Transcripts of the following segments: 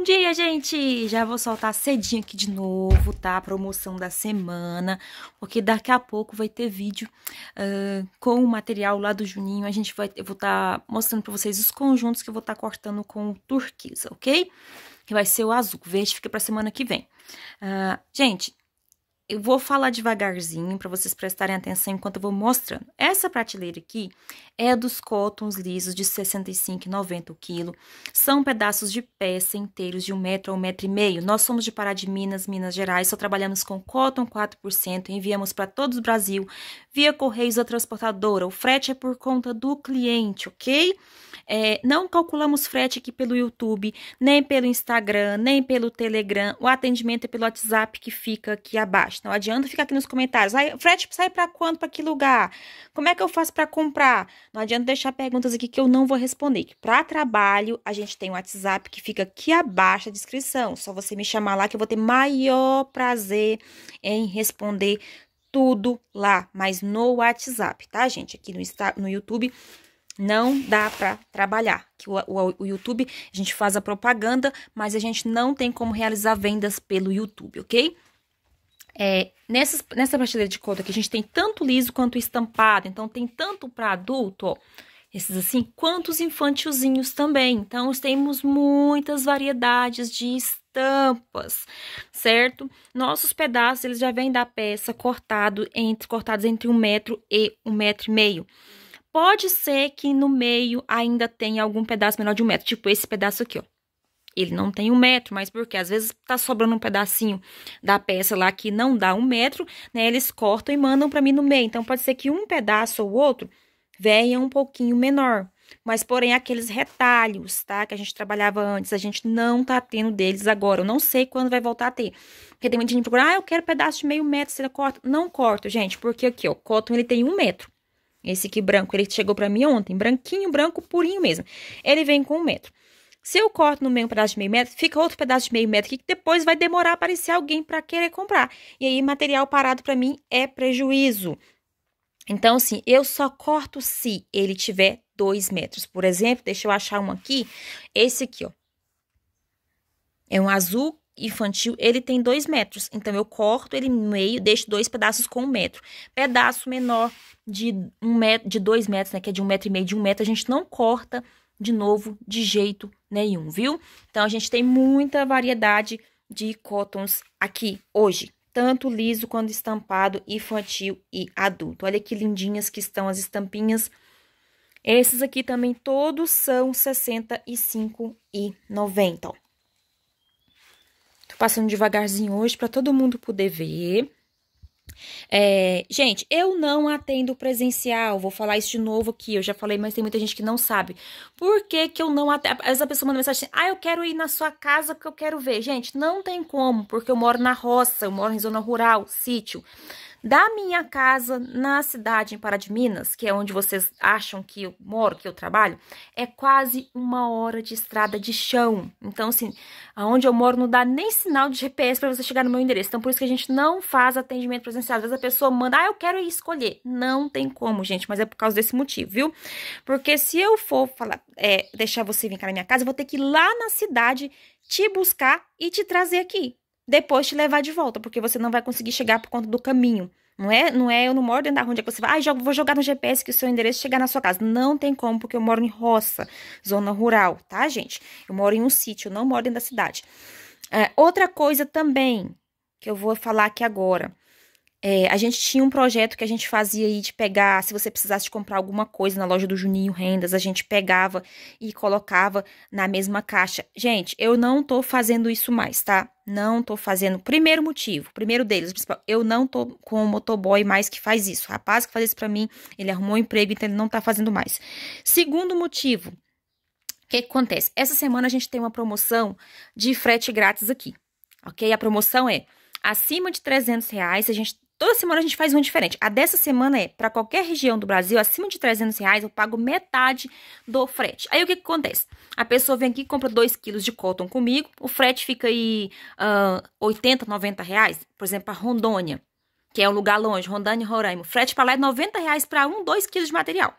Bom dia, gente! Já vou soltar cedinho aqui de novo, tá? A promoção da semana, porque daqui a pouco vai ter vídeo uh, com o material lá do Juninho. A gente vai, eu vou estar tá mostrando pra vocês os conjuntos que eu vou estar tá cortando com turquesa, ok? Que vai ser o azul, o verde fica pra semana que vem. Uh, gente, eu vou falar devagarzinho para vocês prestarem atenção enquanto eu vou mostrando. Essa prateleira aqui é dos cotons lisos de 65 90 o quilo. São pedaços de peça inteiros de um metro a um metro e meio. Nós somos de Pará de Minas, Minas Gerais, só trabalhamos com cotton 4%, enviamos para todo o Brasil via correios ou transportadora. O frete é por conta do cliente, ok? É, não calculamos frete aqui pelo YouTube, nem pelo Instagram, nem pelo Telegram. O atendimento é pelo WhatsApp que fica aqui abaixo não adianta ficar aqui nos comentários. Ah, frete sai para quanto, para que lugar? Como é que eu faço para comprar? Não adianta deixar perguntas aqui que eu não vou responder. Para trabalho, a gente tem o um WhatsApp que fica aqui abaixo da descrição. Só você me chamar lá que eu vou ter maior prazer em responder tudo lá, mas no WhatsApp, tá, gente? Aqui no, no YouTube não dá para trabalhar. Que o, o, o, YouTube, a gente faz a propaganda, mas a gente não tem como realizar vendas pelo YouTube, ok? É, nessa prateleira de couro aqui, a gente tem tanto liso quanto estampado. Então, tem tanto para adulto, ó, esses assim, quanto os infantilzinhos também. Então, temos muitas variedades de estampas, certo? Nossos pedaços, eles já vêm da peça cortado entre, cortados entre um metro e um metro e meio. Pode ser que no meio ainda tenha algum pedaço menor de um metro, tipo esse pedaço aqui, ó. Ele não tem um metro, mas porque às vezes tá sobrando um pedacinho da peça lá que não dá um metro, né? Eles cortam e mandam para mim no meio. Então, pode ser que um pedaço ou outro venha um pouquinho menor. Mas, porém, aqueles retalhos, tá? Que a gente trabalhava antes, a gente não tá tendo deles agora. Eu não sei quando vai voltar a ter. Porque tem muita gente procura, ah, eu quero um pedaço de meio metro, você corta? Não corto, gente, porque aqui, ó, o cotton, ele tem um metro. Esse aqui branco, ele chegou para mim ontem, branquinho, branco, purinho mesmo. Ele vem com um metro. Se eu corto no meio um pedaço de meio metro, fica outro pedaço de meio metro aqui que depois vai demorar a aparecer alguém para querer comprar. E aí, material parado para mim é prejuízo. Então, assim, eu só corto se ele tiver dois metros. Por exemplo, deixa eu achar um aqui. Esse aqui, ó. É um azul infantil, ele tem dois metros. Então, eu corto ele no meio, deixo dois pedaços com um metro. Pedaço menor de um metro, de dois metros, né? Que é de um metro e meio, de um metro, a gente não corta de novo de jeito nenhum, viu? Então a gente tem muita variedade de cottons aqui hoje, tanto liso quanto estampado infantil e adulto. Olha que lindinhas que estão as estampinhas. Esses aqui também todos são R$ 65,90, ó. Tô passando devagarzinho hoje para todo mundo poder ver. É, gente, eu não atendo presencial, vou falar isso de novo aqui, eu já falei, mas tem muita gente que não sabe. Por que, que eu não atendo? Essa pessoa manda mensagem assim, ah, eu quero ir na sua casa porque eu quero ver. Gente, não tem como, porque eu moro na roça, eu moro em zona rural, sítio da minha casa na cidade em Pará de Minas, que é onde vocês acham que eu moro, que eu trabalho, é quase uma hora de estrada de chão. Então, assim, aonde eu moro não dá nem sinal de GPS para você chegar no meu endereço. Então, por isso que a gente não faz atendimento presencial. Às vezes a pessoa manda, ah, eu quero escolher. Não tem como, gente, mas é por causa desse motivo, viu? Porque se eu for falar, é, deixar você vir cá na minha casa, eu vou ter que ir lá na cidade te buscar e te trazer aqui depois te levar de volta, porque você não vai conseguir chegar por conta do caminho. Não é, não é eu não moro dentro da rua onde é que você vai, ah, jogo, vou jogar no GPS que o seu endereço chegar na sua casa. Não tem como, porque eu moro em roça, zona rural, tá, gente? Eu moro em um sítio, eu não moro dentro da cidade. É, outra coisa também que eu vou falar aqui agora. É, a gente tinha um projeto que a gente fazia aí de pegar, se você precisasse comprar alguma coisa na loja do Juninho Rendas, a gente pegava e colocava na mesma caixa. Gente, eu não tô fazendo isso mais, tá? Não tô fazendo. Primeiro motivo, primeiro deles, eu não tô com o motoboy mais que faz isso. O rapaz que faz isso pra mim, ele arrumou um emprego, então ele não tá fazendo mais. Segundo motivo, o que, que acontece? Essa semana a gente tem uma promoção de frete grátis aqui, ok? A promoção é acima de 300 reais, a gente Toda semana a gente faz um diferente. A dessa semana é, para qualquer região do Brasil, acima de 300 reais, eu pago metade do frete. Aí o que, que acontece? A pessoa vem aqui, e compra 2 quilos de cotton comigo, o frete fica aí uh, 80, 90 reais. Por exemplo, para Rondônia, que é um lugar longe, Rondônia e Roraima. O frete para lá é 90 reais para 1, 2 quilos de material.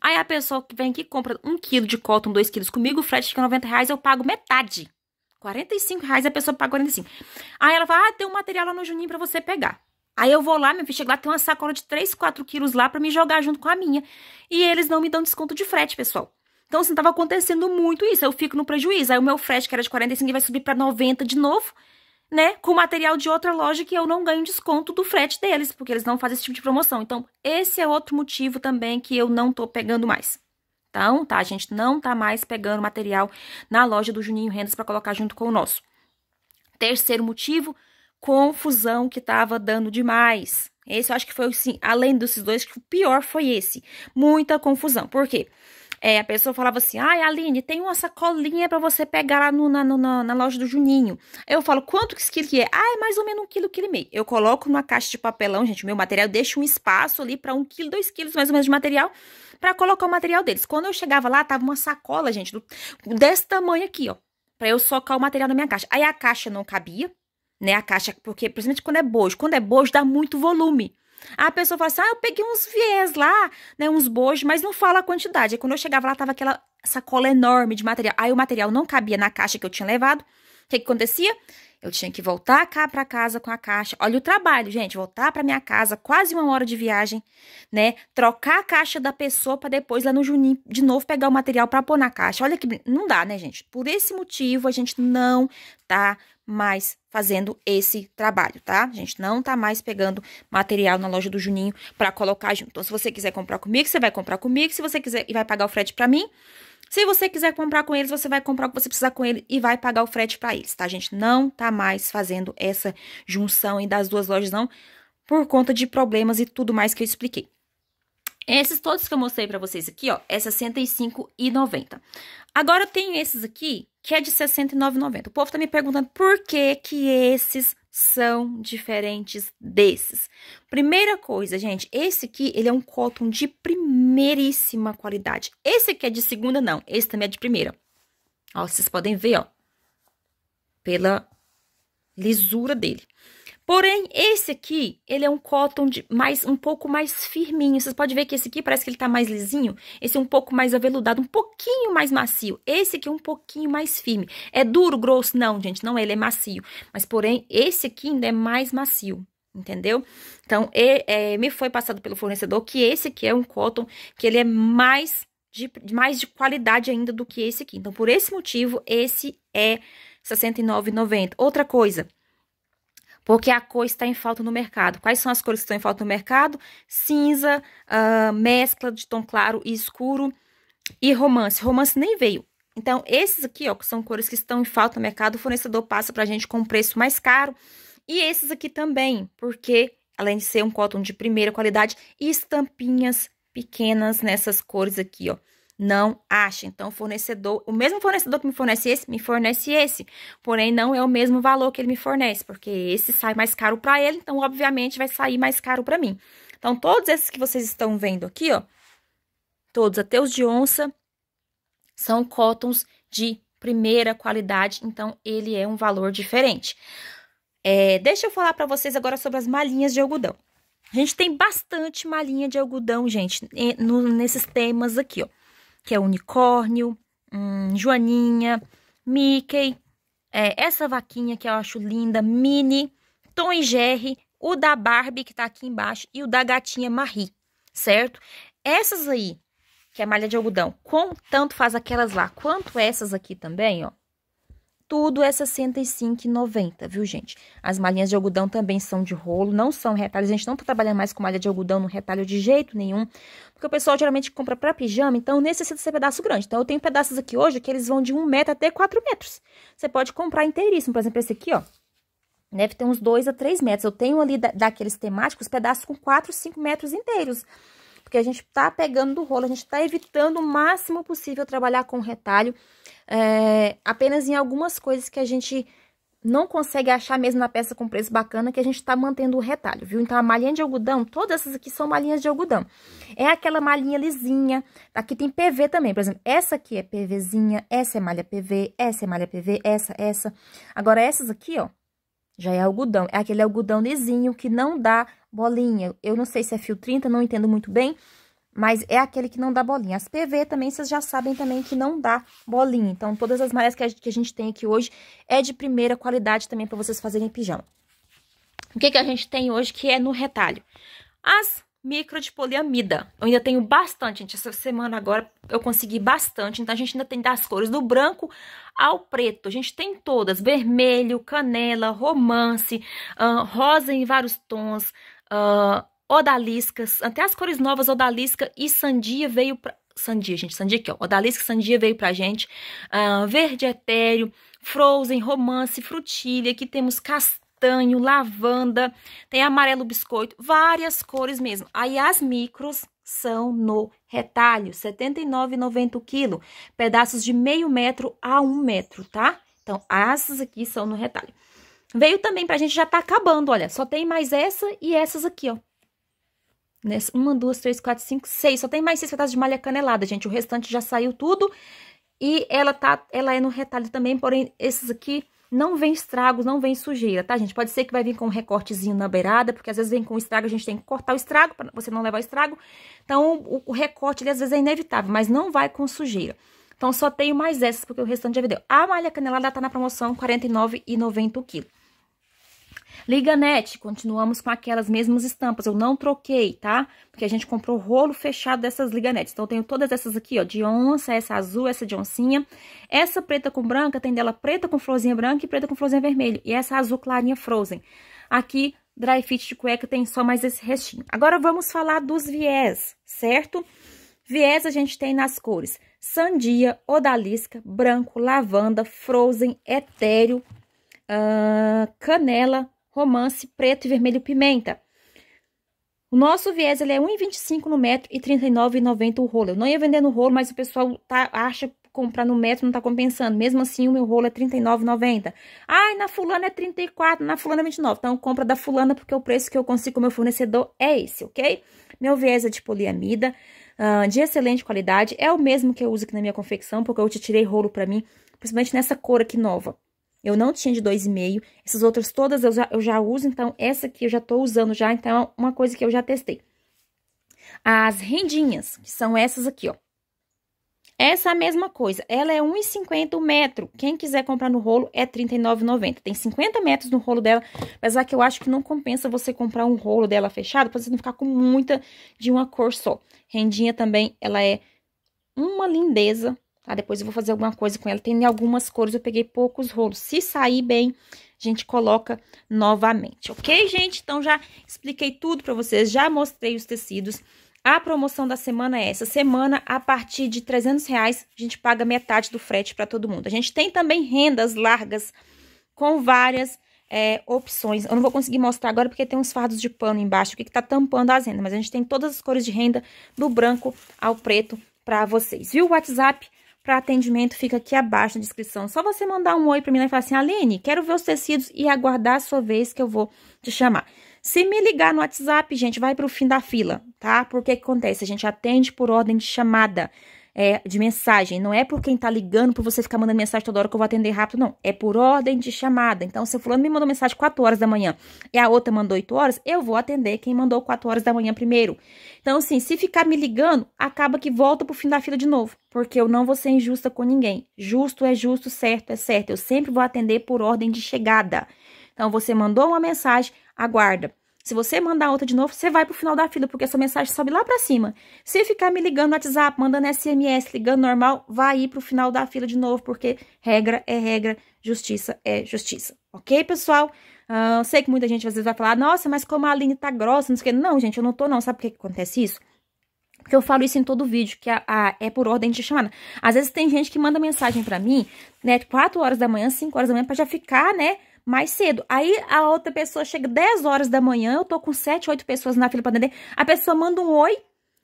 Aí a pessoa que vem aqui, compra 1 um quilo de cotton, 2 quilos comigo, o frete fica 90 reais, eu pago metade. 45 reais, a pessoa paga 45. Aí ela fala, ah, tem um material lá no Juninho para você pegar. Aí eu vou lá, meu filho, chego lá, tem uma sacola de 3, 4 quilos lá para me jogar junto com a minha. E eles não me dão desconto de frete, pessoal. Então, assim, tava acontecendo muito isso. Eu fico no prejuízo. Aí o meu frete, que era de 45, vai subir para 90 de novo, né? Com material de outra loja que eu não ganho desconto do frete deles, porque eles não fazem esse tipo de promoção. Então, esse é outro motivo também que eu não tô pegando mais. Então, tá? A gente não tá mais pegando material na loja do Juninho Rendas para colocar junto com o nosso. Terceiro motivo, confusão que estava dando demais. Esse eu acho que foi, sim, além desses dois, que o pior foi esse. Muita confusão. Por quê? É, a pessoa falava assim, ai, Aline, tem uma sacolinha para você pegar lá no, na, no, na, loja do Juninho. Eu falo, quanto que que é? Ah, é mais ou menos um quilo, quilo e meio. Eu coloco numa caixa de papelão, gente, o meu material, deixo um espaço ali para um quilo, dois quilos mais ou menos de material para colocar o material deles. Quando eu chegava lá, tava uma sacola, gente, do, desse tamanho aqui, ó, para eu socar o material na minha caixa. Aí a caixa não cabia, né, a caixa, porque principalmente quando é bojo, quando é bojo dá muito volume. A pessoa fala assim, ah, eu peguei uns viés lá, né, uns bojos, mas não fala a quantidade. Aí quando eu chegava lá, tava aquela sacola enorme de material. Aí o material não cabia na caixa que eu tinha levado, o que, que acontecia? Eu tinha que voltar cá para casa com a caixa. Olha o trabalho, gente. Voltar para minha casa, quase uma hora de viagem, né? Trocar a caixa da pessoa para depois lá no Juninho de novo pegar o material para pôr na caixa. Olha que não dá, né, gente? Por esse motivo a gente não tá mais fazendo esse trabalho, tá? A gente não tá mais pegando material na loja do Juninho para colocar junto. Então, se você quiser comprar comigo, você vai comprar comigo. Se você quiser e vai pagar o frete para mim, se você quiser comprar com eles, você vai comprar o que você precisar com ele e vai pagar o frete para eles, tá, gente? Não tá mais fazendo essa junção aí das duas lojas, não, por conta de problemas e tudo mais que eu expliquei. Esses todos que eu mostrei para vocês aqui, ó, é R$ 65,90. Agora eu tenho esses aqui, que é de R$ 69,90. O povo tá me perguntando por que que esses são diferentes desses. Primeira coisa, gente, esse aqui, ele é um cotton de primeiríssima qualidade. Esse aqui é de segunda, não. Esse também é de primeira. Ó, vocês podem ver, ó, pela lisura dele. Porém, esse aqui, ele é um cotton de mais, um pouco mais firminho. Vocês podem ver que esse aqui parece que ele tá mais lisinho. Esse é um pouco mais aveludado, um pouquinho mais macio. Esse aqui é um pouquinho mais firme. É duro, grosso? Não, gente, não é, ele é macio. Mas, porém, esse aqui ainda é mais macio, entendeu? Então, é, me foi passado pelo fornecedor que esse aqui é um cotton que ele é mais de, mais de qualidade ainda do que esse aqui. Então, por esse motivo, esse é R$ 69,90. Outra coisa porque a cor está em falta no mercado. Quais são as cores que estão em falta no mercado? Cinza, uh, mescla de tom claro e escuro e romance. Romance nem veio. Então, esses aqui, ó, que são cores que estão em falta no mercado, o fornecedor passa para a gente com um preço mais caro. E esses aqui também, porque além de ser um cotton de primeira qualidade, e estampinhas pequenas nessas cores aqui, ó não acha. Então, o fornecedor, o mesmo fornecedor que me fornece esse, me fornece esse. Porém, não é o mesmo valor que ele me fornece, porque esse sai mais caro para ele, então, obviamente, vai sair mais caro para mim. Então, todos esses que vocês estão vendo aqui, ó, todos, até os de onça, são cotons de primeira qualidade, então, ele é um valor diferente. É, deixa eu falar para vocês agora sobre as malinhas de algodão. A gente tem bastante malinha de algodão, gente, nesses temas aqui, ó que é unicórnio, hum, Joaninha, Mickey, é, essa vaquinha que eu acho linda, Mini, Tom e Jerry, o da Barbie que tá aqui embaixo e o da gatinha Marie, certo? Essas aí, que é a malha de algodão, com tanto faz aquelas lá, quanto essas aqui também, ó tudo é R$ 65,90, viu, gente? As malhinhas de algodão também são de rolo, não são retalhos. A gente não tá trabalhando mais com malha de algodão no retalho de jeito nenhum, porque o pessoal geralmente compra pra pijama, então necessita ser pedaço grande. Então, eu tenho pedaços aqui hoje que eles vão de 1 metro até 4 metros. Você pode comprar inteiríssimo, por exemplo, esse aqui, ó. Deve ter uns 2 a 3 metros. Eu tenho ali da, daqueles temáticos pedaços com 4, 5 metros inteiros porque a gente tá pegando do rolo, a gente tá evitando o máximo possível trabalhar com retalho, é, apenas em algumas coisas que a gente não consegue achar mesmo na peça com preço bacana que a gente tá mantendo o retalho, viu? Então, a malhinha de algodão, todas essas aqui são malinhas de algodão. É aquela malinha lisinha, tá? aqui tem PV também, por exemplo, essa aqui é PVzinha, essa é malha PV, essa é malha PV, essa, essa. Agora, essas aqui, ó, já é algodão, é aquele algodão lisinho que não dá bolinha. Eu não sei se é fio 30, não entendo muito bem, mas é aquele que não dá bolinha. As PV também, vocês já sabem também que não dá bolinha. Então, todas as malhas que a gente, que a gente tem aqui hoje é de primeira qualidade também para vocês fazerem pijama. O que, que a gente tem hoje que é no retalho? As micro de poliamida. Eu ainda tenho bastante, gente. Essa semana agora eu consegui bastante. Então, a gente ainda tem das cores do branco ao preto. A gente tem todas. Vermelho, canela, romance, uh, rosa em vários tons, uh, odaliscas, até as cores novas, odalisca e sandia veio pra, sandia, gente, sandia aqui, ó, odalisca e sandia veio pra gente, uh, verde etéreo, frozen, romance, frutilha, aqui temos castanho, lavanda, tem amarelo biscoito, várias cores mesmo. Aí as micros são no retalho, R$ 79,90 o quilo, pedaços de meio metro a um metro, tá? Então, essas aqui são no retalho. Veio também pra gente, já tá acabando, olha. Só tem mais essa e essas aqui, ó. Nessa, uma, duas, três, quatro, cinco, seis. Só tem mais seis pedaços de malha canelada, gente. O restante já saiu tudo. E ela tá, ela é no retalho também, porém, esses aqui não vem estragos, não vem sujeira, tá, gente? Pode ser que vai vir com um recortezinho na beirada, porque às vezes vem com estrago, a gente tem que cortar o estrago para você não levar o estrago. Então, o, o recorte, ele às vezes é inevitável, mas não vai com sujeira. Então, só tenho mais essas, porque o restante já vendeu. A malha canelada tá na promoção R$ 49,90 o quilo. Liganete, continuamos com aquelas mesmas estampas, eu não troquei, tá? Porque a gente comprou rolo fechado dessas liganetes. Então, eu tenho todas essas aqui, ó, de onça, essa azul, essa de oncinha. Essa preta com branca, tem dela preta com florzinha branca e preta com florzinha vermelha. E essa azul clarinha frozen. Aqui, dry fit de cueca, tem só mais esse restinho. Agora, vamos falar dos viés, certo? Viés a gente tem nas cores sandia, odalisca, branco, lavanda, frozen, etéreo, uh, canela, romance, preto e vermelho pimenta. O nosso viés ele é 1,25 no metro e 39,90 o rolo. Eu não ia vender no rolo, mas o pessoal tá, acha comprar no metro não tá compensando. Mesmo assim, o meu rolo é 39,90. Ai, na fulana é 34, na fulana é 29. Então, compra da fulana porque o preço que eu consigo com meu fornecedor é esse, ok? Meu viés é de poliamida uh, de excelente qualidade. É o mesmo que eu uso aqui na minha confecção, porque eu te tirei rolo pra mim, principalmente nessa cor aqui nova. Eu não tinha de 2,5, essas outras todas eu já, eu já uso, então essa aqui eu já tô usando já, então é uma coisa que eu já testei. As rendinhas, que são essas aqui, ó. Essa é mesma coisa, ela é 1,50 o metro. Quem quiser comprar no rolo é R$ 39,90. Tem 50 metros no rolo dela, apesar que eu acho que não compensa você comprar um rolo dela fechado para você não ficar com muita de uma cor só. Rendinha também, ela é uma lindeza, tá? Depois eu vou fazer alguma coisa com ela. Tem algumas cores, eu peguei poucos rolos. Se sair bem, a gente coloca novamente, ok, gente? Então, já expliquei tudo para vocês, já mostrei os tecidos. A promoção da semana é essa semana, a partir de 300 reais, a gente paga metade do frete para todo mundo. A gente tem também rendas largas com várias é, opções. Eu não vou conseguir mostrar agora porque tem uns fardos de pano embaixo que está tampando as rendas, mas a gente tem todas as cores de renda, do branco ao preto, para vocês. Viu o WhatsApp? Para atendimento fica aqui abaixo na descrição. Só você mandar um oi para mim lá e falar assim, Aline, quero ver os tecidos e aguardar a sua vez que eu vou te chamar. Se me ligar no WhatsApp, gente, vai para o fim da fila, tá? Porque que acontece? A gente atende por ordem de chamada. É, de mensagem. Não é por quem tá ligando para você ficar mandando mensagem toda hora que eu vou atender rápido, não. É por ordem de chamada. Então, se o fulano me mandou mensagem 4 horas da manhã e a outra mandou 8 horas, eu vou atender quem mandou 4 horas da manhã primeiro. Então, assim, se ficar me ligando, acaba que volta pro fim da fila de novo. Porque eu não vou ser injusta com ninguém. Justo é justo, certo é certo. Eu sempre vou atender por ordem de chegada. Então, você mandou uma mensagem, aguarda. Se você mandar outra de novo, você vai pro final da fila, porque a sua mensagem sobe lá para cima. Se ficar me ligando no WhatsApp, mandando SMS, ligando normal, vai ir pro final da fila de novo, porque regra é regra, justiça é justiça. Ok, pessoal? Uh, sei que muita gente às vezes vai falar, nossa, mas como a Aline tá grossa, não sei o que. Não, gente, eu não tô não. Sabe por que, que acontece isso? Porque eu falo isso em todo vídeo, que a, a, é por ordem de chamada. Às vezes tem gente que manda mensagem para mim, né, 4 horas da manhã, 5 horas da manhã, para já ficar, né, mais cedo. Aí a outra pessoa chega 10 horas da manhã, eu tô com 7, 8 pessoas na fila pra atender, a pessoa manda um oi,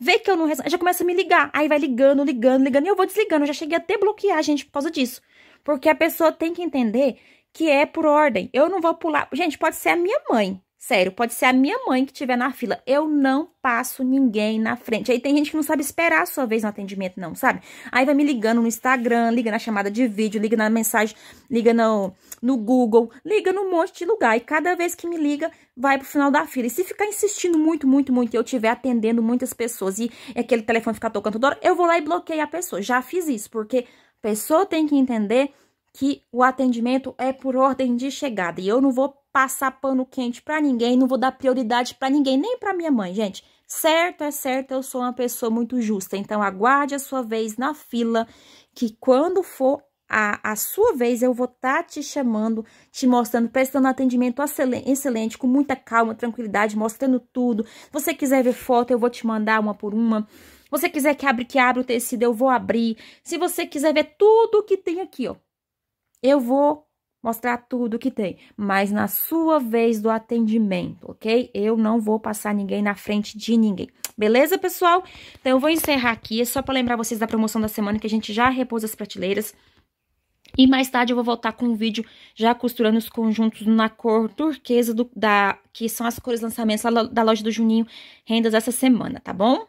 vê que eu não respondo, já começa a me ligar. Aí vai ligando, ligando, ligando, e eu vou desligando. Eu já cheguei até bloquear a gente por causa disso. Porque a pessoa tem que entender que é por ordem. Eu não vou pular. Gente, pode ser a minha mãe. Sério, pode ser a minha mãe que estiver na fila. Eu não passo ninguém na frente. Aí tem gente que não sabe esperar a sua vez no atendimento, não, sabe? Aí vai me ligando no Instagram, liga na chamada de vídeo, liga na mensagem, liga no, no Google, liga num monte de lugar. E cada vez que me liga, vai pro final da fila. E se ficar insistindo muito, muito, muito, e eu estiver atendendo muitas pessoas e aquele telefone ficar tocando toda hora, eu vou lá e bloqueio a pessoa. Já fiz isso, porque a pessoa tem que entender que o atendimento é por ordem de chegada. E eu não vou passar pano quente para ninguém, não vou dar prioridade para ninguém, nem para minha mãe, gente. Certo é certo, eu sou uma pessoa muito justa, então aguarde a sua vez na fila, que quando for a, a sua vez, eu vou estar tá te chamando, te mostrando, prestando atendimento excelente, com muita calma, tranquilidade, mostrando tudo. Se você quiser ver foto, eu vou te mandar uma por uma. Se você quiser que abre, que abra o tecido, eu vou abrir. Se você quiser ver tudo que tem aqui, ó, eu vou mostrar tudo o que tem, mas na sua vez do atendimento, ok? Eu não vou passar ninguém na frente de ninguém. Beleza, pessoal? Então eu vou encerrar aqui, é só para lembrar vocês da promoção da semana que a gente já repôs as prateleiras. E mais tarde eu vou voltar com um vídeo já costurando os conjuntos na cor turquesa, do, da, que são as cores lançamentos da loja do Juninho, rendas essa semana, tá bom?